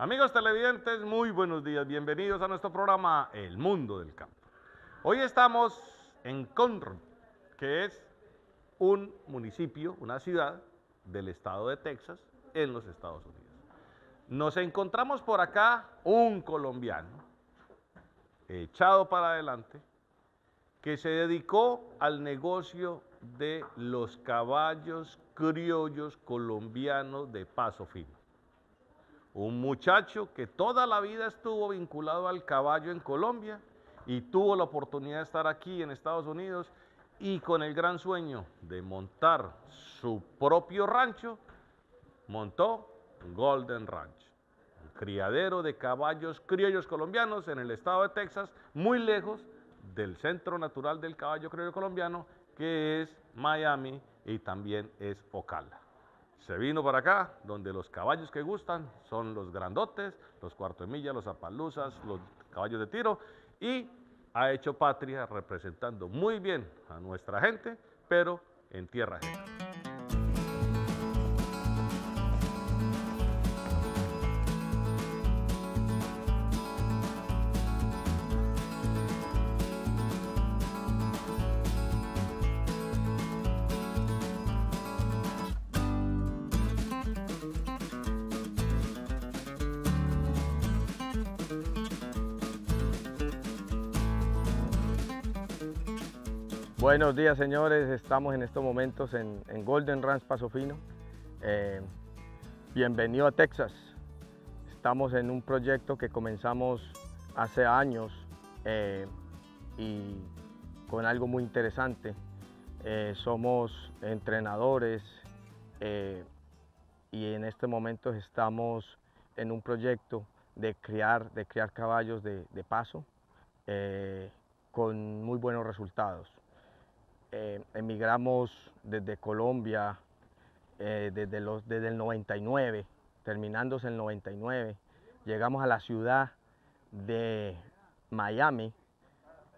Amigos televidentes, muy buenos días, bienvenidos a nuestro programa El Mundo del Campo. Hoy estamos en Conroe, que es un municipio, una ciudad del estado de Texas en los Estados Unidos. Nos encontramos por acá un colombiano echado para adelante que se dedicó al negocio de los caballos criollos colombianos de paso fino un muchacho que toda la vida estuvo vinculado al caballo en Colombia y tuvo la oportunidad de estar aquí en Estados Unidos y con el gran sueño de montar su propio rancho, montó Golden Ranch, un criadero de caballos criollos colombianos en el estado de Texas, muy lejos del centro natural del caballo criollo colombiano, que es Miami y también es Ocala. Se vino para acá, donde los caballos que gustan son los grandotes, los cuarto de milla, los apaluzas, los caballos de tiro, y ha hecho patria representando muy bien a nuestra gente, pero en tierra Buenos días señores, estamos en estos momentos en, Golden Ranch Paso Fino. Eh, bienvenido a Texas. Estamos en un proyecto que comenzamos hace años eh, y con algo muy interesante. Eh, somos entrenadores y en este momento estamos en un proyecto de criar, de caballos de, paso con muy buenos resultados. Eh, emigramos desde Colombia eh, desde, el 99, terminándose el 99. Llegamos a la ciudad de Miami.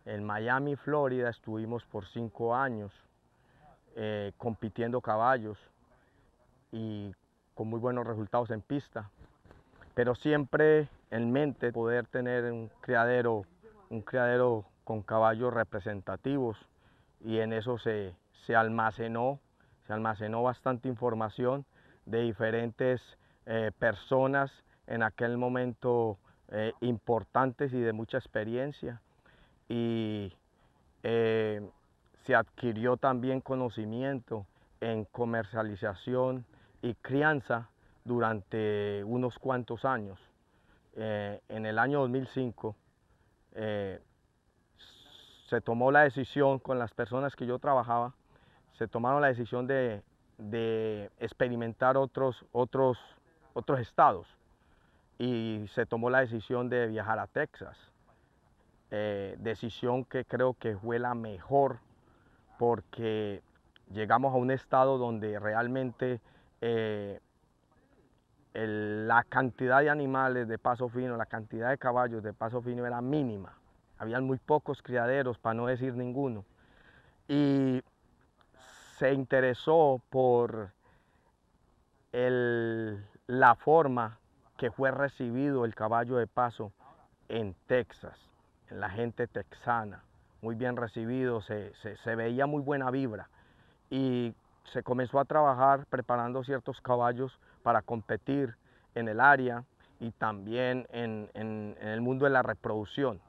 En Miami, Florida, estuvimos por cinco años eh, compitiendo caballos y con muy buenos resultados en pista. Pero siempre en mente poder tener un criadero, un criadero con caballos representativos y en eso se, almacenó, se almacenó bastante información de diferentes eh, personas en aquel momento eh, importantes y de mucha experiencia. Y eh, se adquirió también conocimiento en comercialización y crianza durante unos cuantos años. en el año 2005, se tomó la decisión con las personas que yo trabajaba, se tomaron la decisión de, experimentar otros, otros, otros estados y se tomó la decisión de viajar a Texas. Eh, decisión que creo que fue la mejor porque llegamos a un estado donde realmente eh, la cantidad de animales de paso fino, la cantidad de caballos de paso fino era mínima habían muy pocos criaderos, para no decir ninguno. Y se interesó por el, la forma que fue recibido el caballo de paso en Texas, en la gente texana. Muy bien recibido, se, veía muy buena vibra. Y se comenzó a trabajar preparando ciertos caballos para competir en el área y también en el mundo de la reproducción.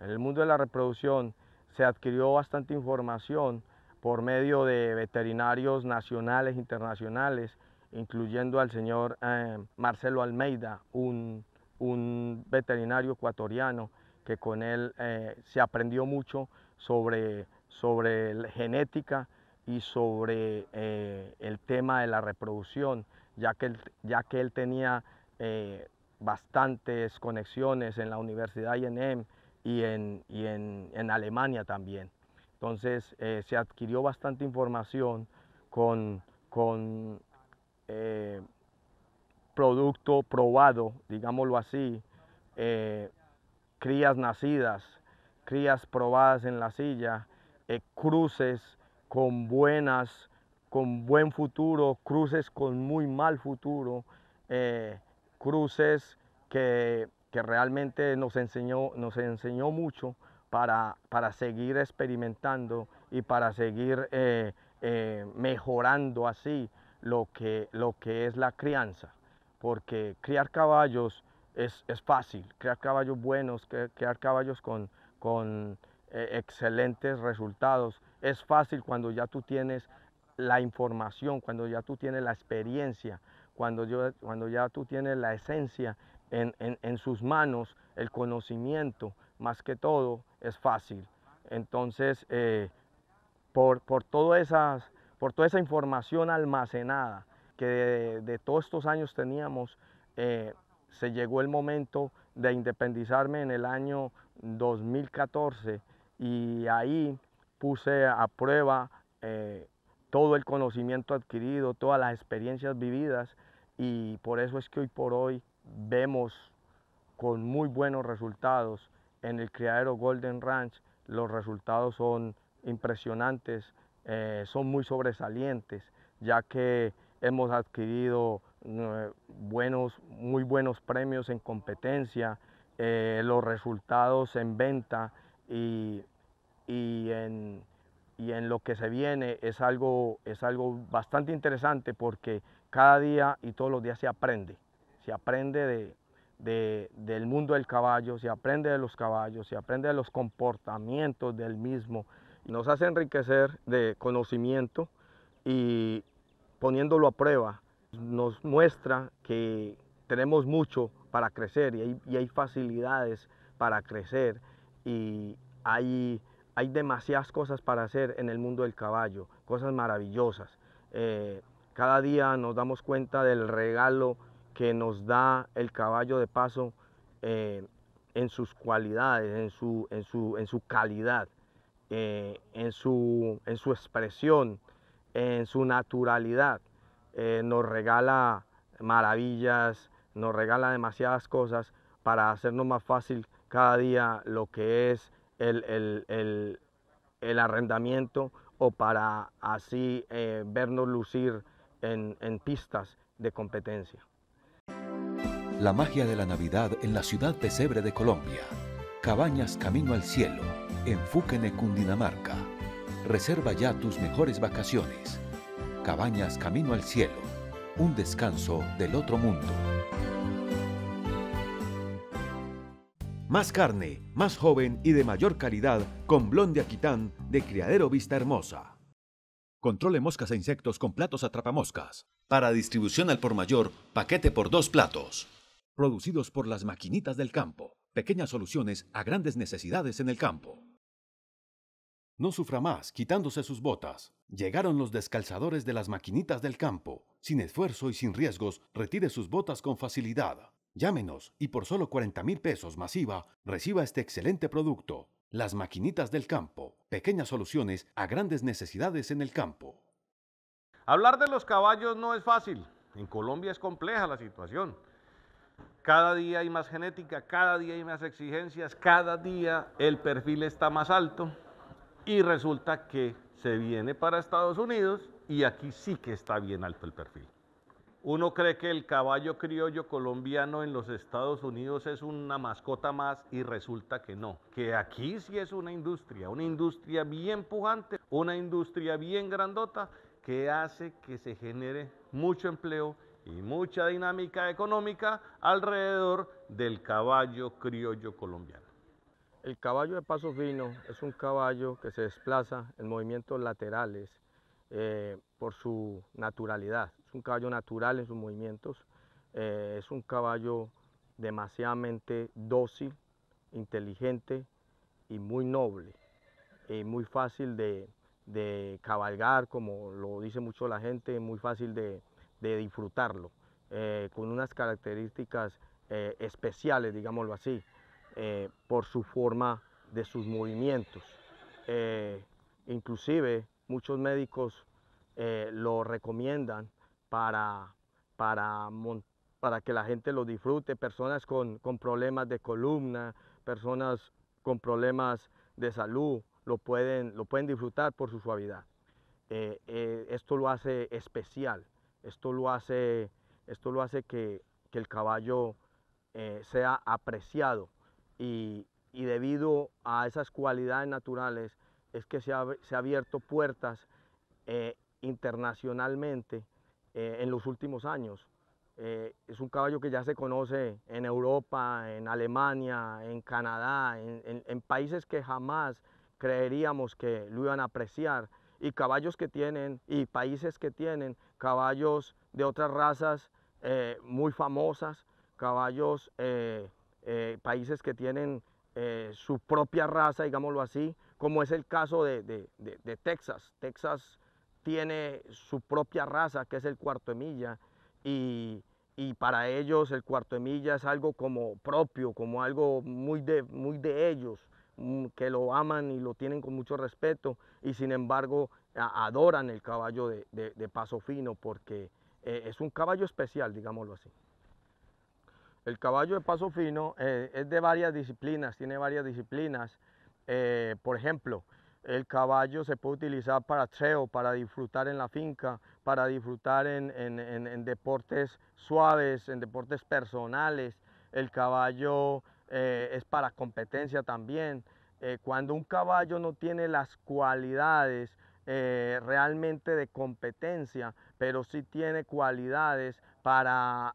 En el mundo de la reproducción se adquirió bastante información por medio de veterinarios nacionales, e internacionales, incluyendo al señor eh, Marcelo Almeida, un, veterinario ecuatoriano, que con él eh, se aprendió mucho sobre, sobre genética y sobre eh, el tema de la reproducción, ya que ya que él tenía bastantes conexiones en la Universidad INM e y en, Alemania también. Entonces eh, se adquirió bastante información con, con eh, producto probado, digámoslo así, eh, crías nacidas, crías probadas en la silla, cruces con buenas, con buen futuro, cruces con muy mal futuro, cruces que que realmente nos enseñó, nos enseñó mucho para, para seguir experimentando y para seguir eh, eh, mejorando así lo que, lo que es la crianza. Porque criar caballos es, es fácil, criar caballos buenos, criar caballos con, con eh, excelentes resultados, es fácil cuando ya tú tienes la información, cuando ya tú tienes la experiencia, cuando, yo, cuando ya tú tienes la esencia en, sus manos el conocimiento, más que todo, es fácil. Entonces, eh, por, esas, por toda esa información almacenada que de, todos estos años teníamos, eh, se llegó el momento de independizarme en el año 2014 y ahí puse a prueba eh, todo el conocimiento adquirido, todas las experiencias vividas y por eso es que hoy por hoy vemos con muy buenos resultados en el criadero Golden Ranch. Los resultados son impresionantes, eh, son muy sobresalientes, ya que hemos adquirido eh, buenos, muy buenos premios en competencia, eh, los resultados en venta y, en, y, en, lo que se viene es algo, es algo bastante interesante porque cada día y todos los días se aprende se aprende de, del mundo del caballo, se aprende de los caballos, se aprende de los comportamientos del mismo. Nos hace enriquecer de conocimiento y poniéndolo a prueba nos muestra que tenemos mucho para crecer y hay, facilidades para crecer y hay, hay demasiadas cosas para hacer en el mundo del caballo, cosas maravillosas. Eh, cada día nos damos cuenta del regalo que nos da el caballo de paso eh, en sus cualidades, en su, calidad, eh, en, su, expresión, en su naturalidad. Eh, nos regala maravillas, nos regala demasiadas cosas para hacernos más fácil cada día lo que es el, arrendamiento o para así vernos lucir en pistas de competencia. La magia de la Navidad en la ciudad de Sebre de Colombia. Cabañas Camino al Cielo, en Fúquene, Cundinamarca. Reserva ya tus mejores vacaciones. Cabañas Camino al Cielo, un descanso del otro mundo. Más carne, más joven y de mayor calidad con Blondia Aquitán de Criadero Vista Hermosa. Controle moscas e insectos con platos atrapamoscas. Para distribución al por mayor, paquete por dos platos producidos por las maquinitas del campo. Pequeñas soluciones a grandes necesidades en el campo. No sufra más quitándose sus botas. Llegaron los descalzadores de las maquinitas del campo. Sin esfuerzo y sin riesgos, retire sus botas con facilidad. Llámenos y por solo 40 mil pesos masiva, reciba este excelente producto. Las maquinitas del campo. Pequeñas soluciones a grandes necesidades en el campo. Hablar de los caballos no es fácil. En Colombia es compleja la situación. Cada día hay más genética, cada día hay más exigencias, cada día el perfil está más alto y resulta que se viene para Estados Unidos y aquí sí que está bien alto el perfil. Uno cree que el caballo criollo colombiano en los Estados Unidos es una mascota más y resulta que no, que aquí sí es una industria, una industria bien pujante, una industria bien grandota que hace que se genere mucho empleo y mucha dinámica económica alrededor del caballo criollo colombiano. El caballo de paso fino es un caballo que se desplaza en movimientos laterales eh, por su naturalidad. Es un caballo natural en sus movimientos, eh, es un caballo demasiadamente dócil, inteligente y muy noble y muy fácil de, de cabalgar, como lo dice mucho la gente, muy fácil de, de disfrutarlo, eh, con unas características eh, especiales, digámoslo así, eh, por su forma de sus movimientos. inclusive muchos médicos lo recomiendan para, para, que la gente lo disfrute, personas con, problemas de columna, personas con problemas de salud, lo pueden, lo pueden disfrutar por su suavidad. esto lo hace especial. Esto lo hace, que, el caballo eh, sea apreciado y, debido a esas cualidades naturales es que se ha, abierto puertas eh, internacionalmente eh, en los últimos años. es un caballo que ya se conoce en Europa, en Alemania, en Canadá, en países que jamás creeríamos que lo iban a apreciar y caballos que tienen y países que tienen caballos de otras razas eh, muy famosas, caballos, eh, eh, países que tienen su propia raza, digámoslo así, como es el caso de, Texas. Texas tiene su propia raza, que es el cuarto de milla, y, para ellos el cuarto de milla es algo como propio, como algo muy de, muy de ellos. Mm, que lo aman y lo tienen con mucho respeto y sin embargo adoran el caballo de, paso fino porque eh, es un caballo especial, digámoslo así. El caballo de paso fino eh, es de varias disciplinas, tiene varias disciplinas. Eh, por ejemplo, el caballo se puede utilizar para treo, para disfrutar en la finca, para disfrutar en deportes suaves, en deportes personales. El caballo eh, es para competencia también. Eh, cuando un caballo no tiene las cualidades eh, realmente de competencia, pero sí tiene cualidades para,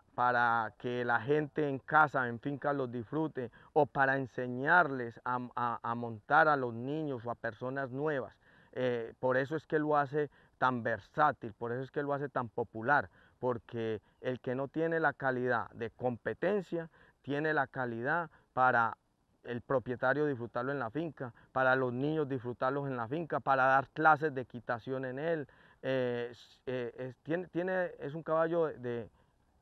que la gente en casa, en finca, los disfrute o para enseñarles a, montar a los niños o a personas nuevas. por eso es que lo hace tan versátil, por eso es que lo hace tan popular, porque el que no tiene la calidad de competencia, tiene la calidad para el propietario disfrutarlo en la finca, para los niños disfrutarlos en la finca, para dar clases de equitación en él. Eh, es, eh, tiene, es un caballo de,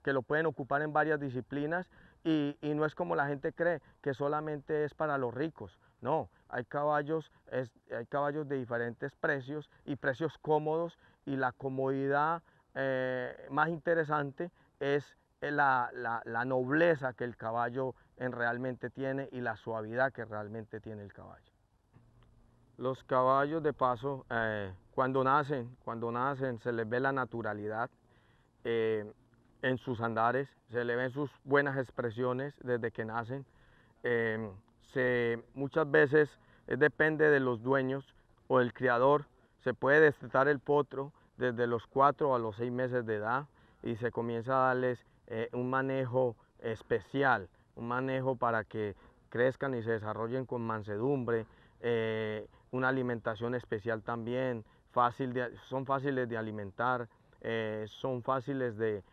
que lo pueden ocupar en varias disciplinas y, no es como la gente cree que solamente es para los ricos. No, hay caballos, hay caballos de diferentes precios y precios cómodos y la comodidad eh, más interesante es eh, la, la, nobleza que el caballo en realmente tiene y la suavidad que realmente tiene el caballo. Los caballos de paso, eh, cuando nacen, cuando nacen se les ve la naturalidad eh, en sus andares, se les ven sus buenas expresiones desde que nacen. Em, muchas veces depende de los dueños o del criador, se puede destetar el potro desde los cuatro a los seis meses de edad y se comienza a darles eh, un manejo especial, un manejo para que crezcan y se desarrollen con mansedumbre, eh, una alimentación especial también, fácil son fáciles de alimentar, eh, son fáciles de,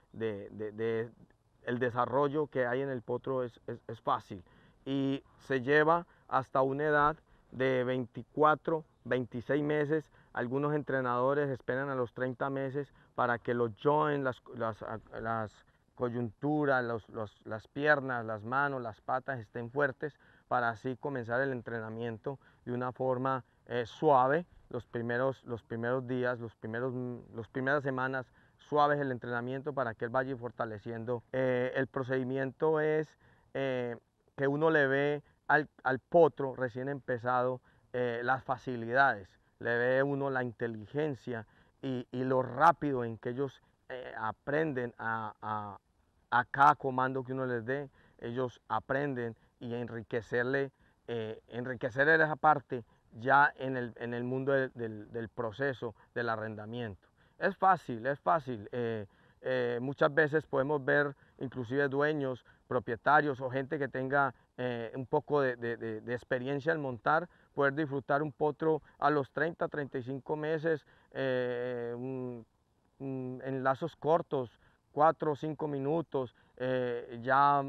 el desarrollo que hay en el potro es, fácil y se lleva hasta una edad de 24, 26 meses algunos entrenadores esperan a los 30 meses para que los join, las, las, coyuntura, las piernas, las manos, las patas estén fuertes para así comenzar el entrenamiento de una forma eh, suave los primeros, los primeros días, los primeros, las primeras semanas suaves el entrenamiento para que él vaya fortaleciendo. Eh, el procedimiento es eh, que uno le ve al, potro recién empezado las facilidades, le ve uno la inteligencia y, lo rápido en que ellos aprenden a, a cada comando que uno les dé, ellos aprenden y enriquecerle, eh, enriquecer esa parte ya en el, mundo del, proceso del arrendamiento. Es fácil, es fácil. Eh, eh, muchas veces podemos ver inclusive dueños, propietarios o gente que tenga un poco de, experiencia al montar, poder disfrutar un potro a los 30, 35 meses, en lazos cortos, cuatro o cinco minutos, eh, ya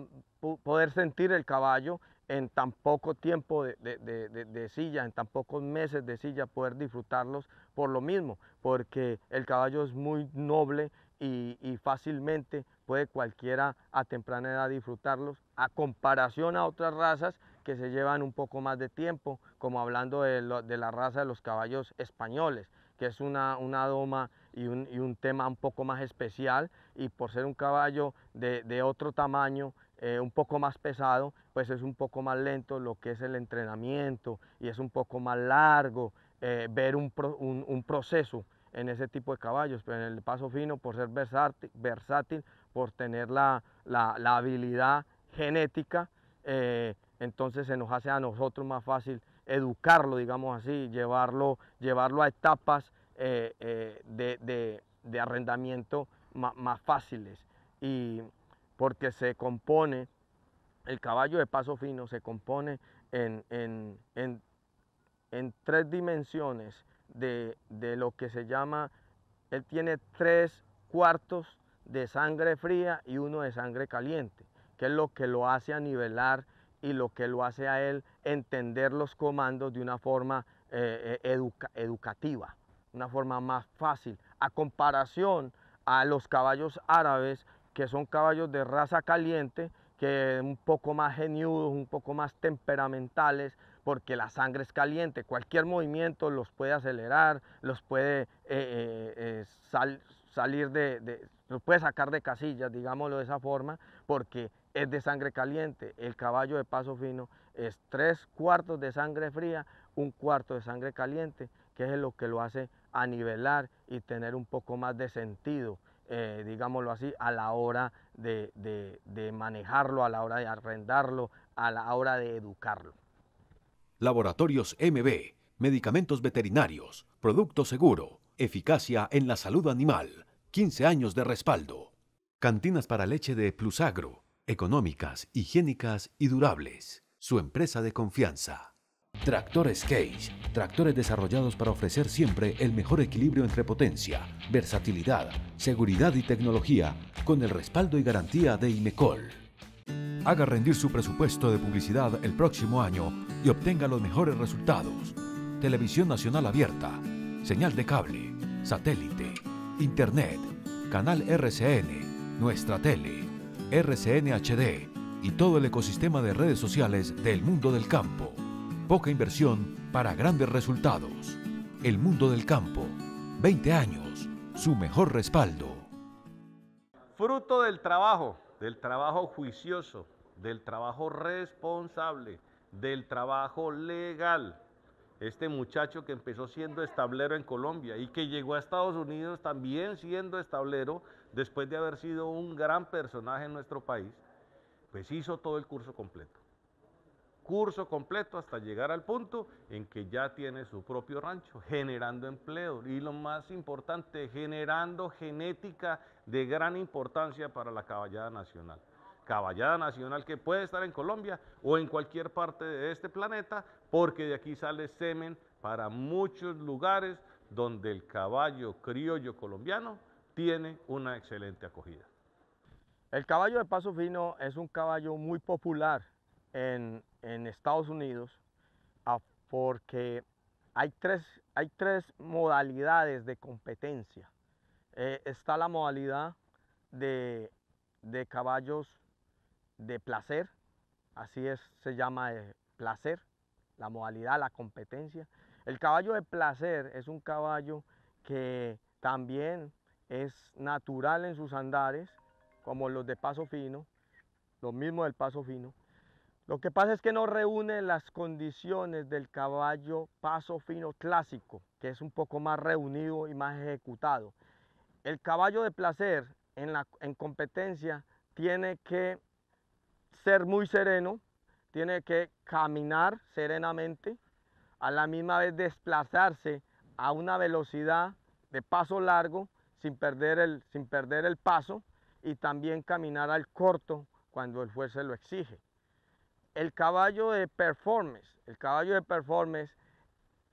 poder sentir el caballo en tan poco tiempo de, silla, en tan pocos meses de silla, poder disfrutarlos por lo mismo, porque el caballo es muy noble y, fácilmente puede cualquiera a temprana edad disfrutarlos, a comparación a otras razas que se llevan un poco más de tiempo, como hablando de, la raza de los caballos españoles, que es una, una doma y un, tema un poco más especial y por ser un caballo de, otro tamaño, eh, un poco más pesado, pues es un poco más lento lo que es el entrenamiento y es un poco más largo eh, ver un, proceso en ese tipo de caballos, pero pues, en el paso fino por ser versátil, por tener la, habilidad genética, eh, entonces se nos hace a nosotros más fácil educarlo, digamos así, llevarlo, llevarlo a etapas eh, eh, de, arrendamiento más, fáciles y porque se compone, el caballo de paso fino se compone en, en, tres dimensiones de, lo que se llama, él tiene tres cuartos de sangre fría y uno de sangre caliente, que es lo que lo hace a nivelar y lo que lo hace a él entender los comandos de una forma eh, educativa una forma más fácil, a comparación a los caballos árabes, que son caballos de raza caliente, que un poco más geniudos, un poco más temperamentales, porque la sangre es caliente. Cualquier movimiento los puede acelerar, los puede eh, eh, eh, salir de, de, los puede sacar de casillas, digámoslo de esa forma, porque es de sangre caliente. El caballo de paso fino es tres cuartos de sangre fría, un cuarto de sangre caliente, que es lo que lo hace a nivelar y tener un poco más de sentido, eh, digámoslo así, a la hora de, de manejarlo, a la hora de arrendarlo, a la hora de educarlo. Laboratorios MB, medicamentos veterinarios, producto seguro, eficacia en la salud animal, 15 años de respaldo. Cantinas para leche de Plusagro, económicas, higiénicas y durables. Su empresa de confianza. Tractores Case, tractores desarrollados para ofrecer siempre el mejor equilibrio entre potencia, versatilidad, seguridad y tecnología, con el respaldo y garantía de IMECOL. Haga rendir su presupuesto de publicidad el próximo año y obtenga los mejores resultados. Televisión Nacional Abierta, señal de cable, satélite, internet, canal RCN, nuestra tele, RCN HD y todo el ecosistema de redes sociales del mundo del campo poca inversión para grandes resultados. El mundo del campo, 20 años, su mejor respaldo. Fruto del trabajo, del trabajo juicioso, del trabajo responsable, del trabajo legal. Este muchacho que empezó siendo establero en Colombia y que llegó a Estados Unidos también siendo establero, después de haber sido un gran personaje en nuestro país, pues hizo todo el curso completo curso completo hasta llegar al punto en que ya tiene su propio rancho, generando empleo y lo más importante, generando genética de gran importancia para la caballada nacional. Caballada nacional que puede estar en Colombia o en cualquier parte de este planeta, porque de aquí sale semen para muchos lugares donde el caballo criollo colombiano tiene una excelente acogida. El caballo de paso fino es un caballo muy popular en, en Estados Unidos porque hay tres, hay tres modalidades de competencia. Eh, está la modalidad de, caballos de placer, así es, se llama eh, placer, la modalidad, la competencia. El caballo de placer es un caballo que también es natural en sus andares, como los de paso fino, lo mismo del paso fino, lo que pasa es que no reúne las condiciones del caballo paso fino clásico, que es un poco más reunido y más ejecutado. El caballo de placer en, competencia tiene que ser muy sereno, tiene que caminar serenamente, a la misma vez desplazarse a una velocidad de paso largo sin perder el, sin perder el paso y también caminar al corto cuando el juez lo exige el caballo de performance, el caballo de performance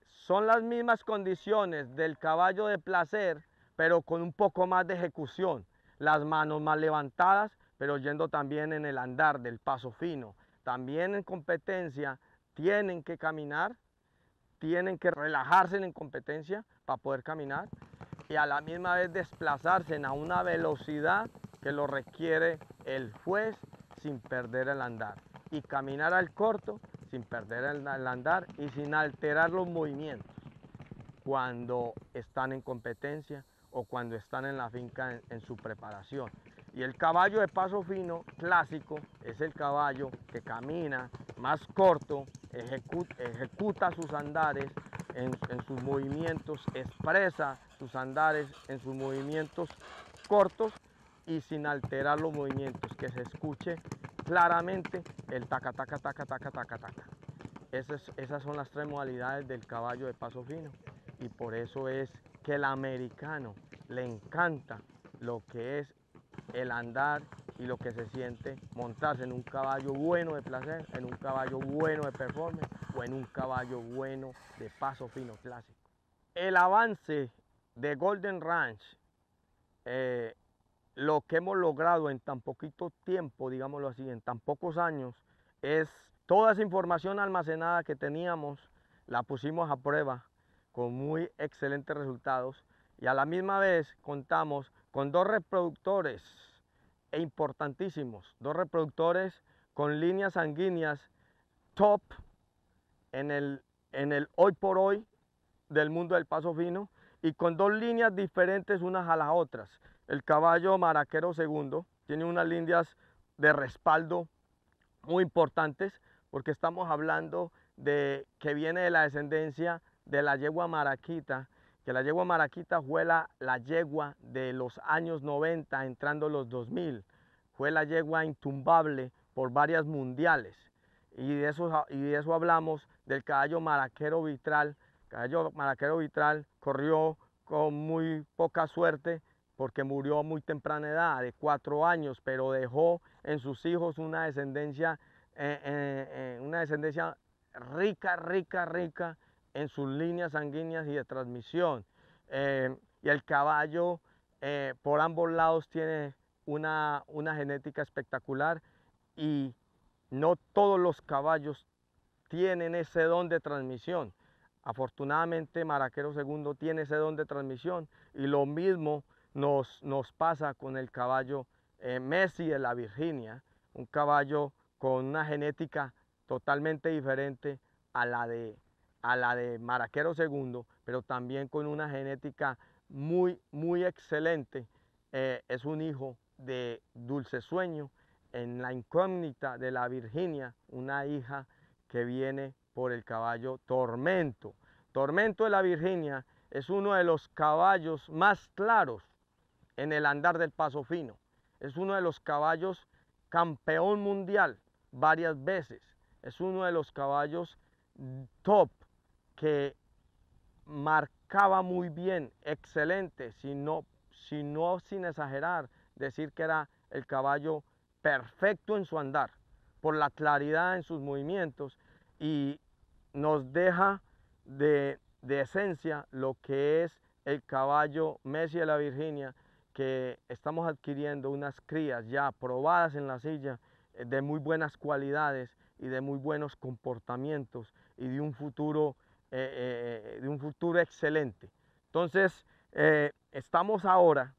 son las mismas condiciones del caballo de placer, pero con un poco más de ejecución, las manos más levantadas, pero yendo también en el andar del paso fino. También en competencia tienen que caminar, tienen que relajarse en competencia para poder caminar y a la misma vez desplazarse a una velocidad que lo requiere el juez sin perder el andar y caminar al corto sin perder el, andar y sin alterar los movimientos cuando están en competencia o cuando están en la finca en, su preparación. Y el caballo de paso fino clásico es el caballo que camina más corto, ejecuta, sus andares en, sus movimientos, expresa sus andares en sus movimientos cortos y sin alterar los movimientos, que se escuche claramente el taca, taca, taca, taca, taca, taca. Esas, esas son las tres modalidades del caballo de paso fino y por eso es que el americano le encanta lo que es el andar y lo que se siente montarse en un caballo bueno de placer, en un caballo bueno de performance o en un caballo bueno de paso fino clásico. El avance de Golden Ranch eh, lo que hemos logrado en tan poquito tiempo, digámoslo así, en tan pocos años, es toda esa información almacenada que teníamos, la pusimos a prueba con muy excelentes resultados y a la misma vez contamos con dos reproductores e importantísimos, dos reproductores con líneas sanguíneas top en el, en el hoy por hoy del mundo del paso fino y con dos líneas diferentes unas a las otras. El caballo maraquero segundo tiene unas líneas de respaldo muy importantes porque estamos hablando de que viene de la descendencia de la yegua maraquita, que la yegua maraquita fue la, yegua de los años 90 entrando los 2000, fue la yegua intumbable por varias mundiales y de eso, y de eso hablamos del caballo maraquero vitral caballo Malaquero Vitral, corrió con muy poca suerte porque murió a muy temprana edad, de cuatro años, pero dejó en sus hijos una descendencia, eh, eh, eh, una descendencia rica, rica, rica en sus líneas sanguíneas y de transmisión. y el caballo por ambos lados tiene una genética espectacular y no todos los caballos tienen ese don de transmisión. Afortunadamente Maraquero II tiene ese don de transmisión y lo mismo nos, nos pasa con el caballo eh, Messi de la Virginia, un caballo con una genética totalmente diferente a la de, a la de Maraquero II, pero también con una genética muy, muy excelente. Eh, es un hijo de Dulce Sueño en la incógnita de la Virginia, una hija que viene por el caballo Tormento. Tormento de la Virginia es uno de los caballos más claros en el andar del paso fino. Es uno de los caballos campeón mundial varias veces. Es uno de los caballos top que marcaba muy bien, excelente, si no, si no sin exagerar, decir que era el caballo perfecto en su andar, por la claridad en sus movimientos y nos deja de, esencia lo que es el caballo Messi de la Virginia, que estamos adquiriendo unas crías ya probadas en la silla, eh, de muy buenas cualidades y de muy buenos comportamientos y de un futuro, eh, eh, de un futuro excelente. Entonces, estamos ahora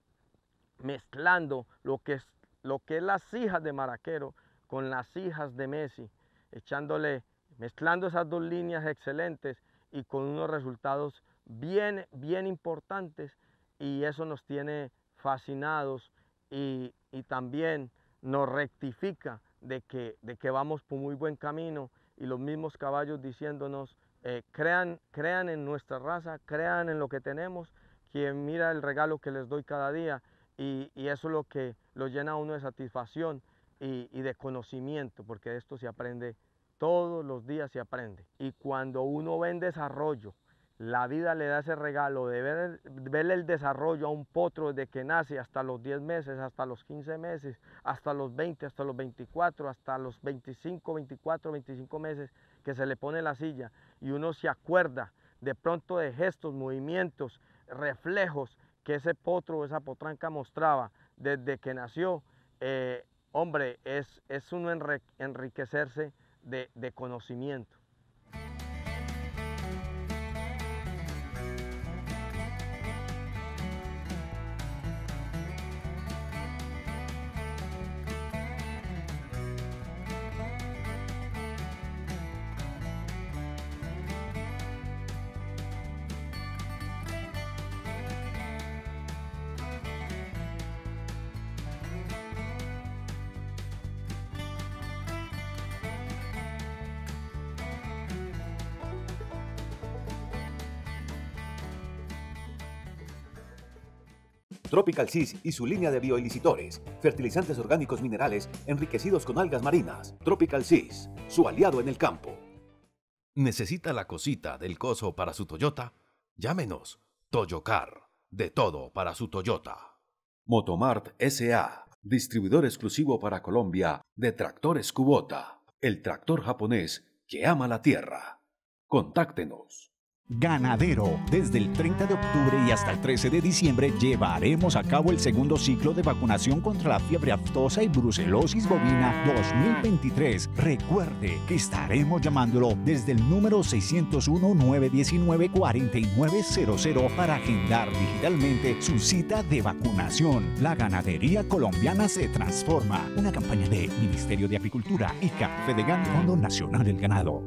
mezclando lo que, es, lo que es las hijas de Maraquero con las hijas de Messi, echándole mezclando esas dos líneas excelentes y con unos resultados bien, bien importantes y eso nos tiene fascinados y, también nos rectifica de que, de que vamos por muy buen camino y los mismos caballos diciéndonos, eh, crean, crean en nuestra raza, crean en lo que tenemos, quien mira el regalo que les doy cada día y, eso es lo que lo llena a uno de satisfacción y, y de conocimiento, porque de esto se aprende todos los días se aprende. Y cuando uno ve en desarrollo, la vida le da ese regalo de ver, el desarrollo a un potro desde que nace hasta los 10 meses, hasta los 15 meses, hasta los 20, hasta los 24, hasta los 25, 24, 25 meses que se le pone la silla y uno se acuerda de pronto de gestos, movimientos, reflejos que ese potro o esa potranca mostraba desde que nació, eh, hombre, es, es uno enriquecerse de, conocimiento. Tropical Seas y su línea de bioilicitores, fertilizantes orgánicos minerales enriquecidos con algas marinas. Tropical Seas, su aliado en el campo. ¿Necesita la cosita del coso para su Toyota? Llámenos. Toyocar, de todo para su Toyota. Motomart S.A., distribuidor exclusivo para Colombia de tractores Kubota, el tractor japonés que ama la tierra. Contáctenos. Ganadero. Desde el 30 de octubre y hasta el 13 de diciembre llevaremos a cabo el segundo ciclo de vacunación contra la fiebre aftosa y brucelosis bovina 2023. Recuerde que estaremos llamándolo desde el número 601-919-4900 para agendar digitalmente su cita de vacunación. La ganadería colombiana se transforma. Una campaña de Ministerio de Agricultura y Café de Gan Fondo Nacional del Ganado.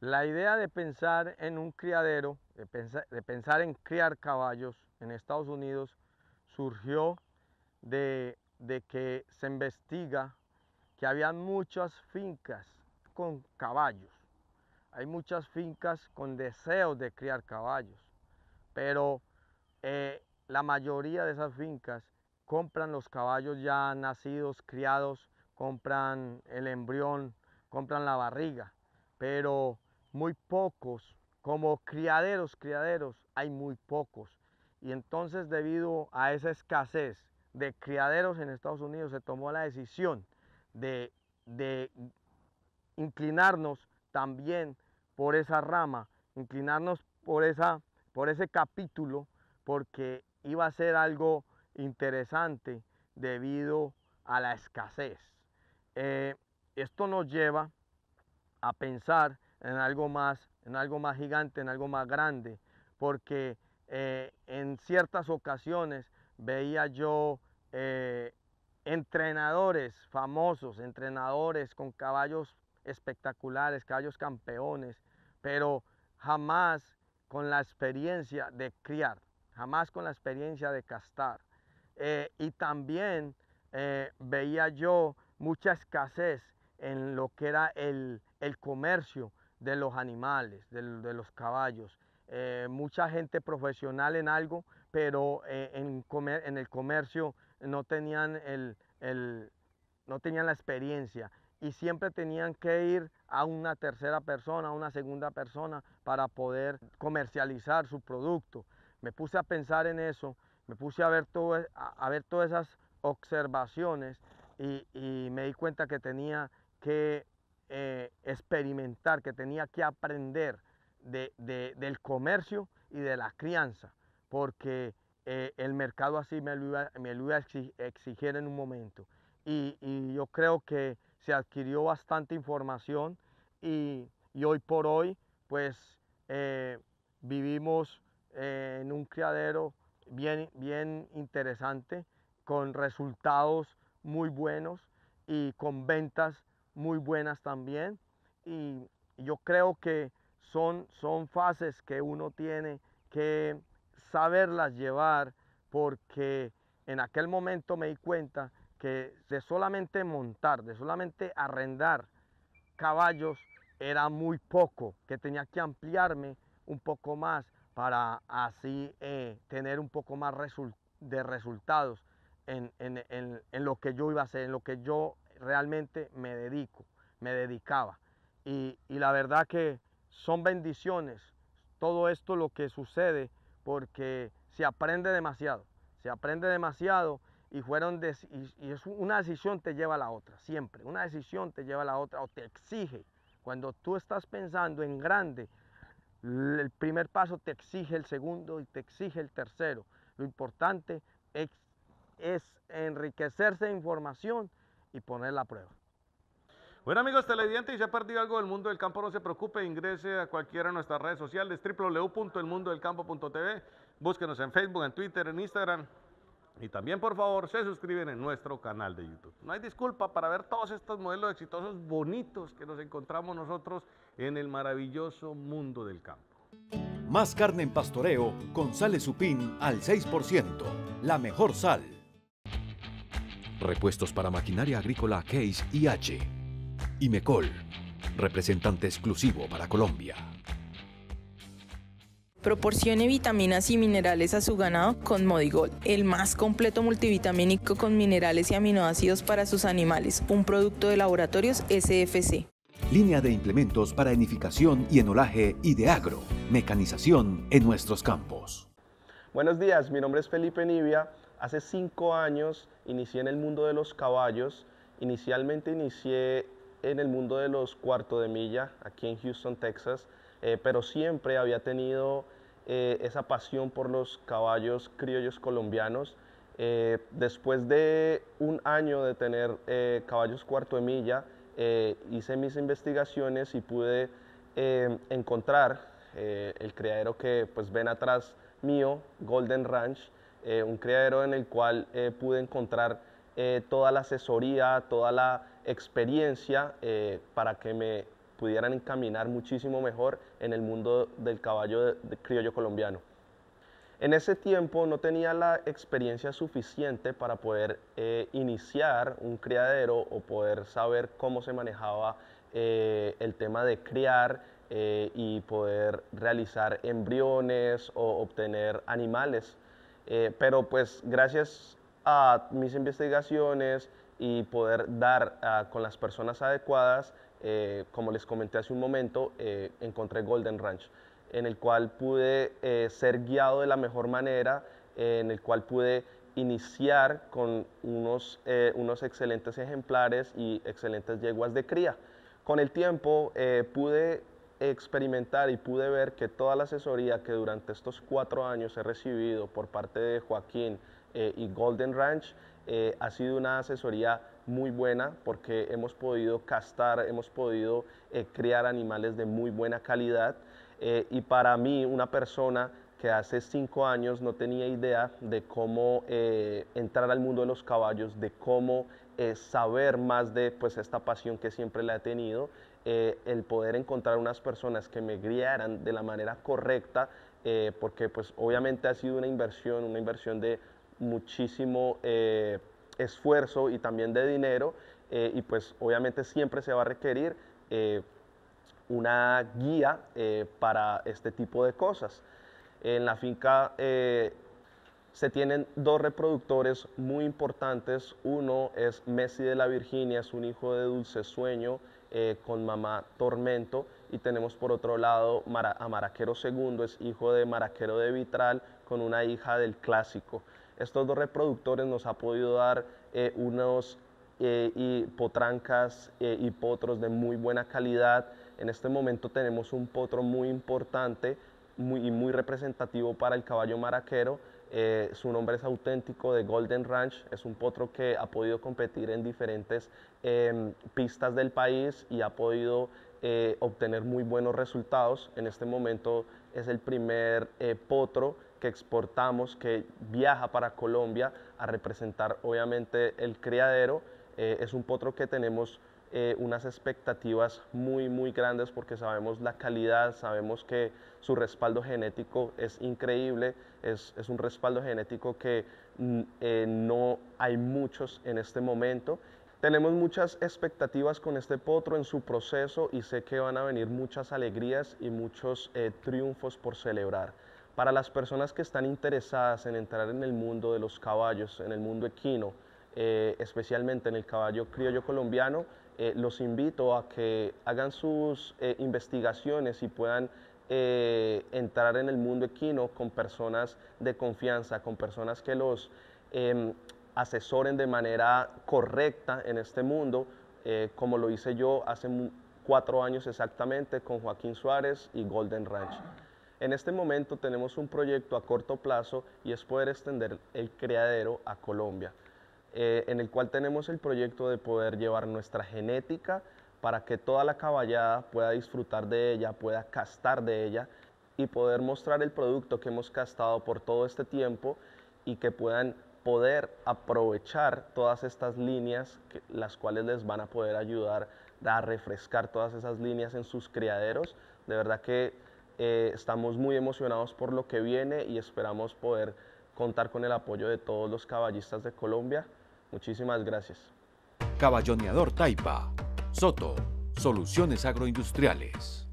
La idea de pensar en un criadero, de pensar, en criar caballos en Estados Unidos, surgió de, que se investiga que había muchas fincas con caballos. Hay muchas fincas con deseos de criar caballos, pero eh, la mayoría de esas fincas compran los caballos ya nacidos, criados, compran el embrión, compran la barriga, pero muy pocos, como criaderos, criaderos, hay muy pocos. Y entonces debido a esa escasez de criaderos en Estados Unidos se tomó la decisión de, inclinarnos también por esa rama, inclinarnos por, esa, por ese capítulo, porque iba a ser algo interesante debido a la escasez. Eh, esto nos lleva a pensar en algo más, en algo más gigante, en algo más grande, porque eh, en ciertas ocasiones veía yo eh, entrenadores famosos, entrenadores con caballos espectaculares, caballos campeones, pero jamás con la experiencia de criar, jamás con la experiencia de castar. Eh, y también veía yo mucha escasez en lo que era el comercio de los animales, de, los caballos. Eh, mucha gente profesional en algo, pero eh, en, en el comercio no tenían, el, no tenían la experiencia y siempre tenían que ir a una tercera persona, a una segunda persona para poder comercializar su producto. Me puse a pensar en eso, me puse a ver, e, ver todas esas observaciones y me di cuenta que tenía que eh, experimentar, que tenía que aprender del comercio y de la crianza, porque eh, el mercado así me lo, iba, me a exigir en un momento. Y, yo creo que se adquirió bastante información y, hoy por hoy pues eh, vivimos en un criadero bien, bien interesante, con resultados muy buenos y con ventas muy buenas también. Y yo creo que son, son fases que uno tiene que saberlas llevar porque en aquel momento me di cuenta que de solamente montar, de solamente arrendar caballos era muy poco, que tenía que ampliarme un poco más para así eh, tener un poco más de resultados en, en, lo que yo iba a hacer, en lo que yo realmente me dedico, me dedicaba. Y, la verdad que son bendiciones todo esto lo que sucede porque se aprende demasiado, se aprende demasiado y, fueron y, es una decisión te lleva a la otra, siempre, una decisión te lleva a la otra o te exige. Cuando tú estás pensando en grande, el primer paso te exige el segundo y te exige el tercero. Lo importante es, es enriquecerse de información y poner la prueba. Bueno amigos televidentes, si se ha perdido algo del mundo del campo, no se preocupe, ingrese a cualquiera de nuestras redes sociales, www.elmundodelcampo.tv, búsquenos en Facebook, en Twitter, en Instagram, y también, por favor, se suscriben en nuestro canal de YouTube. No hay disculpa para ver todos estos modelos exitosos bonitos que nos encontramos nosotros en el maravilloso mundo del campo. Más carne en pastoreo con sal supín al 6%, la mejor sal. Repuestos para maquinaria agrícola Case IH. Y Mecol, representante exclusivo para Colombia. Proporcione vitaminas y minerales a su ganado con Modigol, el más completo multivitamínico con minerales y aminoácidos para sus animales, un producto de laboratorios SFC. Línea de implementos para edificación y enolaje y de agro, mecanización en nuestros campos. Buenos días, mi nombre es Felipe Nivia, Hace cinco años inicié en el mundo de los caballos. Inicialmente inicié en el mundo de los cuarto de milla, aquí en Houston, Texas, eh, pero siempre había tenido eh, esa pasión por los caballos criollos colombianos. Eh, después de un año de tener caballos cuarto de milla, hice mis investigaciones y pude encontrar el criadero que pues ven atrás mío, Golden Ranch, eh, un criadero en el cual eh, pude encontrar eh, toda la asesoría, toda la experiencia para que me pudieran encaminar muchísimo mejor en el mundo del caballo criollo colombiano. En ese tiempo no tenía la experiencia suficiente para poder iniciar un criadero o poder saber cómo se manejaba el tema de criar, y poder realizar embriones o obtener animales eh, pero pues gracias a mis investigaciones y poder dar ah, con las personas adecuadas, eh, como les comenté hace un momento, eh, encontré Golden Ranch, en el cual pude ser guiado de la mejor manera, en el cual pude iniciar con unos, unos excelentes ejemplares y excelentes yeguas de cría. Con el tiempo pude experimentar y pude ver que toda la asesoría que durante estos cuatro años he recibido por parte de Joaquín eh, y Golden Ranch eh, ha sido una asesoría muy buena porque hemos podido castar, hemos podido eh, criar animales de muy buena calidad eh, y para mí una persona que hace cinco años no tenía idea de cómo entrar al mundo de los caballos, de cómo eh, saber más de pues esta pasión que siempre la he tenido, eh, el poder encontrar unas personas que me guiaran de la manera correcta, eh, porque pues obviamente ha sido una inversión, una inversión de muchísimo esfuerzo y también de dinero, y pues obviamente siempre se va a requerir una guía para este tipo de cosas. En la finca se tienen dos reproductores muy importantes. Uno es Messi de la Virginia, es un hijo de Dulce Sueño eh, con mamá Tormento. Y tenemos por otro lado a Maraquero II, es hijo de Maraquero de Vitral con una hija del clásico. Estos dos reproductores nos ha podido dar eh, unos eh, y potrancas y potros de muy buena calidad. En este momento tenemos un potro muy importante muy, y muy representativo para el caballo maraquero eh, su nombre es auténtico de Golden Ranch, es un potro que ha podido competir en diferentes em, pistas del país y ha podido eh, obtener muy buenos resultados. En este momento es el primer eh, potro que exportamos, que viaja para Colombia a representar obviamente el criadero. es un potro que tenemos eh, unas expectativas muy, muy grandes porque sabemos la calidad, sabemos que su respaldo genético es increíble, es, es un respaldo genético que mm, eh, no hay muchos en este momento. Tenemos muchas expectativas con este potro en su proceso y sé que van a venir muchas alegrías y muchos eh, triunfos por celebrar. Para las personas que están interesadas en entrar en el mundo de los caballos, en el mundo equino, especialmente en el caballo criollo colombiano, eh, los invito a que hagan sus eh, investigaciones y puedan eh, entrar en el mundo equino con personas de confianza, con personas que los em, asesoren de manera correcta en este mundo, como lo hice yo hace cuatro años exactamente con Joaquín Suárez y Golden Ranch. En este momento tenemos un proyecto a corto plazo y es poder extender el criadero a Colombia. Eh, en el cual tenemos el proyecto de poder llevar nuestra genética para que toda la caballada pueda disfrutar de ella, pueda castar de ella y poder mostrar el producto que hemos castado por todo este tiempo y que puedan poder aprovechar todas estas líneas, las cuales les van a poder ayudar a refrescar todas esas líneas en sus criaderos. De verdad que eh, estamos muy emocionados por lo que viene y esperamos poder contar con el apoyo de todos los caballistas de Colombia Muchísimas gracias. Caballoneador Taipa, Soto, Soluciones Agroindustriales.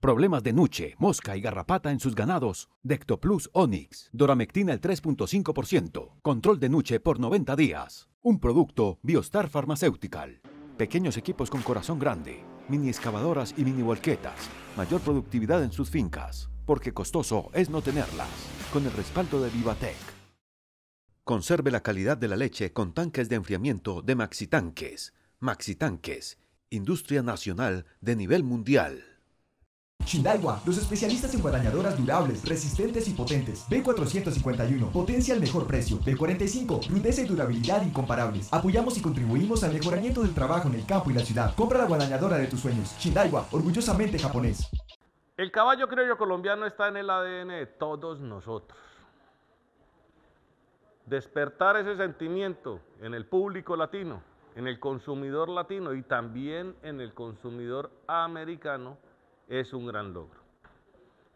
Problemas de nuche, mosca y garrapata en sus ganados. Dectoplus Onix, Doramectina el 3.5%. Control de nuche por 90 días. Un producto Biostar Pharmaceutical. Pequeños equipos con corazón grande, mini excavadoras y mini volquetas. Mayor productividad en sus fincas, porque costoso es no tenerlas. Con el respaldo de Vivatec. Conserve la calidad de la leche con tanques de enfriamiento de Maxitanques. Maxitanques, industria nacional de nivel mundial. Chindaiwa, los especialistas en guadañadoras durables, resistentes y potentes. B451, potencia al mejor precio. B45, rudeza y durabilidad incomparables. Apoyamos y contribuimos al mejoramiento del trabajo en el campo y la ciudad. Compra la guadañadora de tus sueños. Chindaiwa, orgullosamente japonés. El caballo criollo colombiano está en el ADN de todos nosotros despertar ese sentimiento en el público latino, en el consumidor latino y también en el consumidor americano es un gran logro.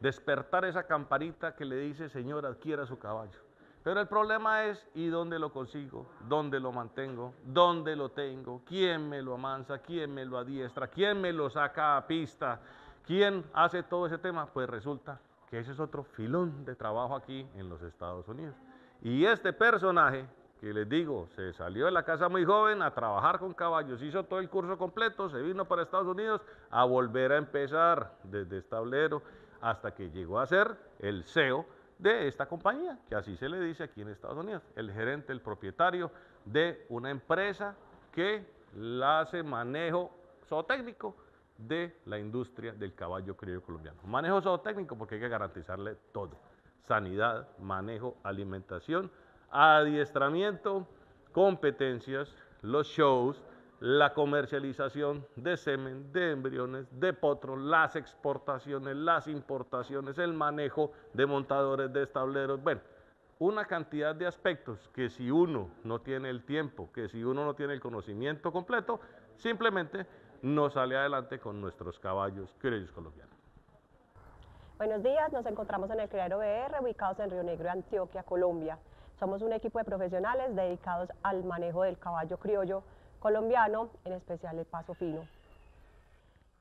Despertar esa campanita que le dice, Señor, adquiera su caballo. Pero el problema es, ¿y dónde lo consigo? ¿Dónde lo mantengo? ¿Dónde lo tengo? ¿Quién me lo amansa? ¿Quién me lo adiestra? ¿Quién me lo saca a pista? ¿Quién hace todo ese tema? Pues resulta que ese es otro filón de trabajo aquí en los Estados Unidos. Y este personaje, que les digo, se salió de la casa muy joven a trabajar con caballos, hizo todo el curso completo, se vino para Estados Unidos a volver a empezar desde establero este hasta que llegó a ser el CEO de esta compañía, que así se le dice aquí en Estados Unidos, el gerente, el propietario de una empresa que la hace manejo zootécnico de la industria del caballo criollo colombiano. Manejo zootécnico porque hay que garantizarle todo sanidad, manejo, alimentación, adiestramiento, competencias, los shows, la comercialización de semen, de embriones, de potros, las exportaciones, las importaciones, el manejo de montadores de estableros, bueno, una cantidad de aspectos que si uno no tiene el tiempo, que si uno no tiene el conocimiento completo, simplemente no sale adelante con nuestros caballos criollos colombianos. Buenos días, nos encontramos en el Criadero BR, ubicados en Río Negro, Antioquia, Colombia. Somos un equipo de profesionales dedicados al manejo del caballo criollo colombiano, en especial el paso fino.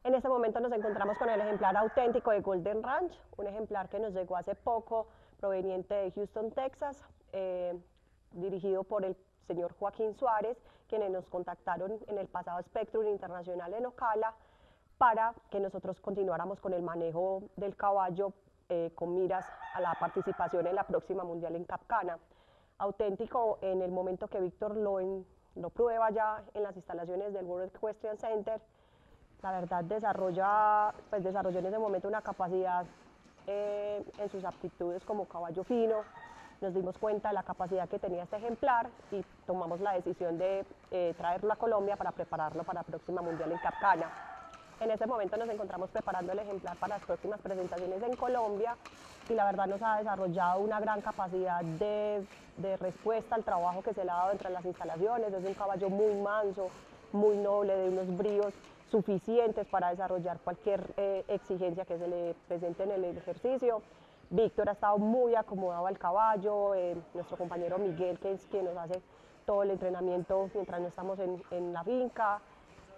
En este momento nos encontramos con el ejemplar auténtico de Golden Ranch, un ejemplar que nos llegó hace poco, proveniente de Houston, Texas, eh, dirigido por el señor Joaquín Suárez, quienes nos contactaron en el pasado Spectrum Internacional en Ocala para que nosotros continuáramos con el manejo del caballo eh, con miras a la participación en la próxima Mundial en Capcana. Auténtico en el momento que Víctor Loen lo prueba ya en las instalaciones del World Equestrian Center, la verdad desarrolla, pues desarrolló en ese momento una capacidad eh, en sus aptitudes como caballo fino, nos dimos cuenta de la capacidad que tenía este ejemplar y tomamos la decisión de eh, traerlo a Colombia para prepararlo para la próxima Mundial en Capcana. En este momento nos encontramos preparando el ejemplar para las próximas presentaciones en Colombia y la verdad nos ha desarrollado una gran capacidad de, respuesta al trabajo que se le ha dado entre las instalaciones. Es un caballo muy manso, muy noble, de unos bríos suficientes para desarrollar cualquier eh, exigencia que se le presente en el ejercicio. Víctor ha estado muy acomodado al caballo, eh, nuestro compañero Miguel, que es quien nos hace todo el entrenamiento mientras no estamos en la finca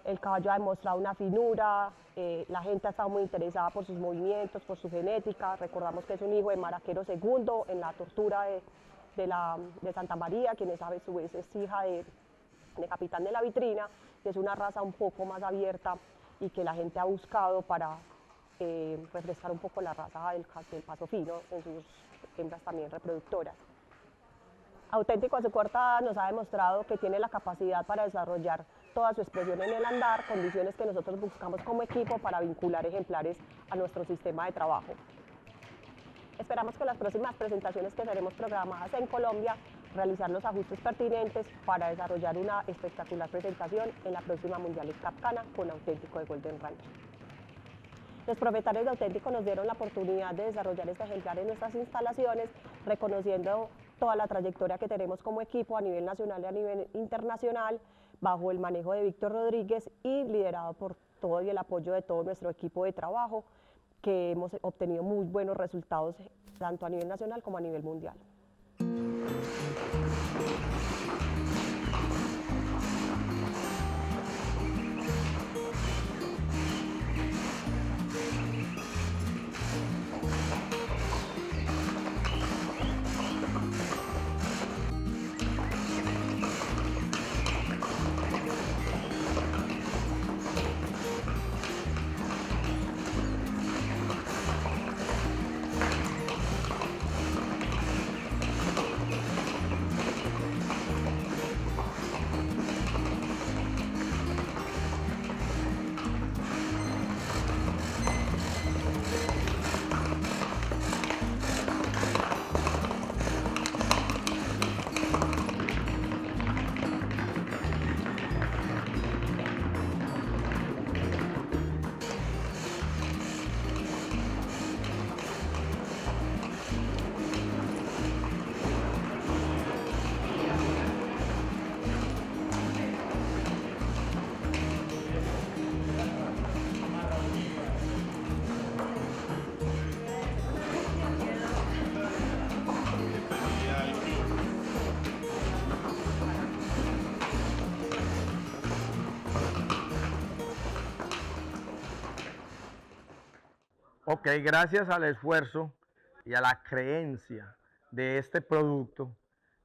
el caballo ha demostrado una finura, eh, la gente ha estado muy interesada por sus movimientos, por su genética, recordamos que es un hijo de Maraquero II en la tortura de, Santa María, quien sabe su vez es hija de, de Capitán de la Vitrina, que es una raza un poco más abierta y que la gente ha buscado para eh, refrescar un poco la raza del paso fino en sus hembras también reproductoras. Auténtico a su cuarta edad nos ha demostrado que tiene la capacidad para desarrollar toda su expresión en el andar, condiciones que nosotros buscamos como equipo para vincular ejemplares a nuestro sistema de trabajo. Esperamos que las próximas presentaciones que tenemos programadas en Colombia realizar los ajustes pertinentes para desarrollar una espectacular presentación en la próxima Mundial Capcana con Auténtico de Golden Ranch. Los propietarios de Auténtico nos dieron la oportunidad de desarrollar este ejemplar en nuestras instalaciones, reconociendo toda la trayectoria que tenemos como equipo a nivel nacional y a nivel internacional, bajo el manejo de Víctor Rodríguez y liderado por todo y el apoyo de todo nuestro equipo de trabajo, que hemos obtenido muy buenos resultados tanto a nivel nacional como a nivel mundial. gracias al esfuerzo y a la creencia de este producto,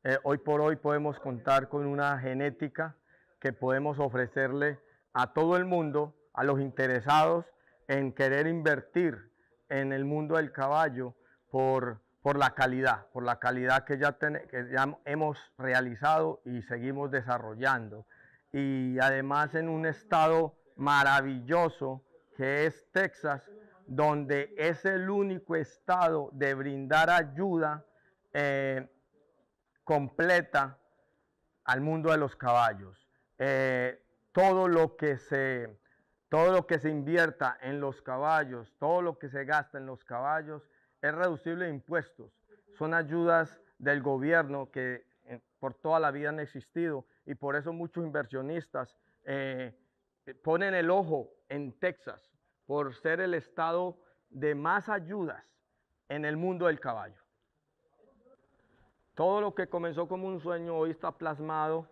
eh, hoy por hoy podemos contar con una genética que podemos ofrecerle a todo el mundo, a los interesados en querer invertir en el mundo del caballo por, por la calidad, por la calidad que ya, que ya hemos realizado y seguimos desarrollando. Y además en un estado maravilloso que es Texas, donde es el único estado de brindar ayuda eh, completa al mundo de los caballos. Eh, todo, lo que se, todo lo que se invierta en los caballos, todo lo que se gasta en los caballos, es reducible de impuestos. Son ayudas del gobierno que eh, por toda la vida han existido y por eso muchos inversionistas ponen el ojo en Texas por ser el estado de más ayudas en el mundo del caballo. Todo lo que comenzó como un sueño hoy está plasmado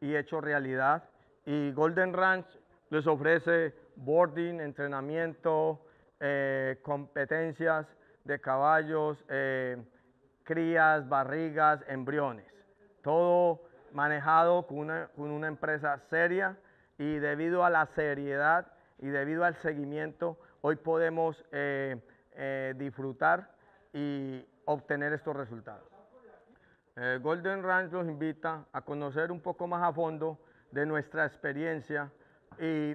y hecho realidad. Y Golden Ranch les ofrece boarding, entrenamiento, eh, competencias de caballos, eh, crías, barrigas, embriones. Todo manejado con una empresa seria y debido a la seriedad y debido al seguimiento hoy podemos eh, eh, disfrutar y obtener estos resultados. Eh, Golden Ranch los invita a conocer un poco más a fondo de nuestra experiencia y,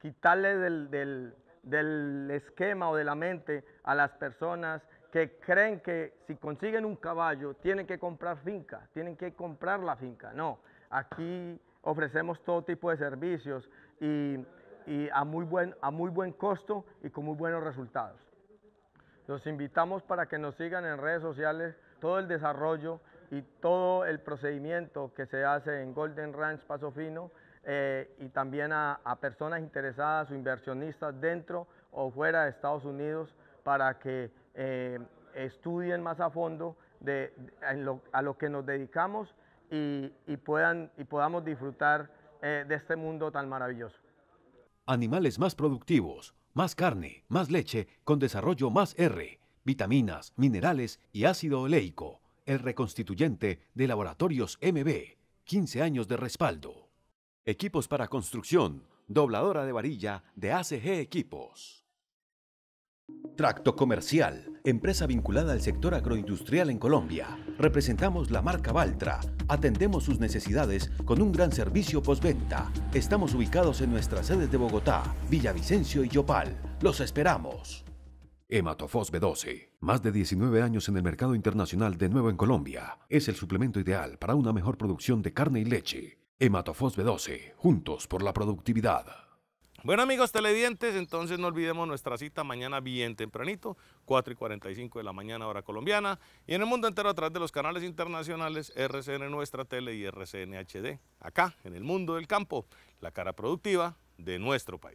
quitarle del, del esquema o de la mente a las personas que creen que si consiguen un caballo tienen que comprar finca, tienen que comprar la finca. No, aquí ofrecemos todo tipo de servicios y, a, muy buen, a muy buen costo y con muy buenos resultados. Los invitamos para que nos sigan en redes sociales todo el desarrollo y todo el procedimiento que se hace en Golden Ranch Paso Fino eh, y también a, personas interesadas o inversionistas dentro o fuera de Estados Unidos para que eh, estudien más a fondo de, a lo que nos dedicamos y, y, puedan, y podamos disfrutar eh, de este mundo tan maravilloso. Animales más productivos, más carne, más leche, con desarrollo más R, vitaminas, minerales y ácido oleico. El reconstituyente de Laboratorios MB. 15 años de respaldo. Equipos para construcción. Dobladora de varilla de ACG Equipos. Tracto comercial empresa vinculada al sector agroindustrial en Colombia. Representamos la marca Valtra. Atendemos sus necesidades con un gran servicio postventa. Estamos ubicados en nuestras sedes de Bogotá, Villavicencio y Yopal. Los esperamos. Hematofos B12. Más de 19 años en el mercado internacional de nuevo en Colombia. Es el suplemento ideal para una mejor producción de carne y leche. Hematofos B12. Juntos por la productividad. Bueno amigos televidentes, entonces no olvidemos nuestra cita mañana bien tempranito, 4 y 45 de la mañana hora colombiana y en el mundo entero a través de los canales internacionales RCN Nuestra Tele y RCN HD, acá en el mundo del campo, la cara productiva de nuestro país.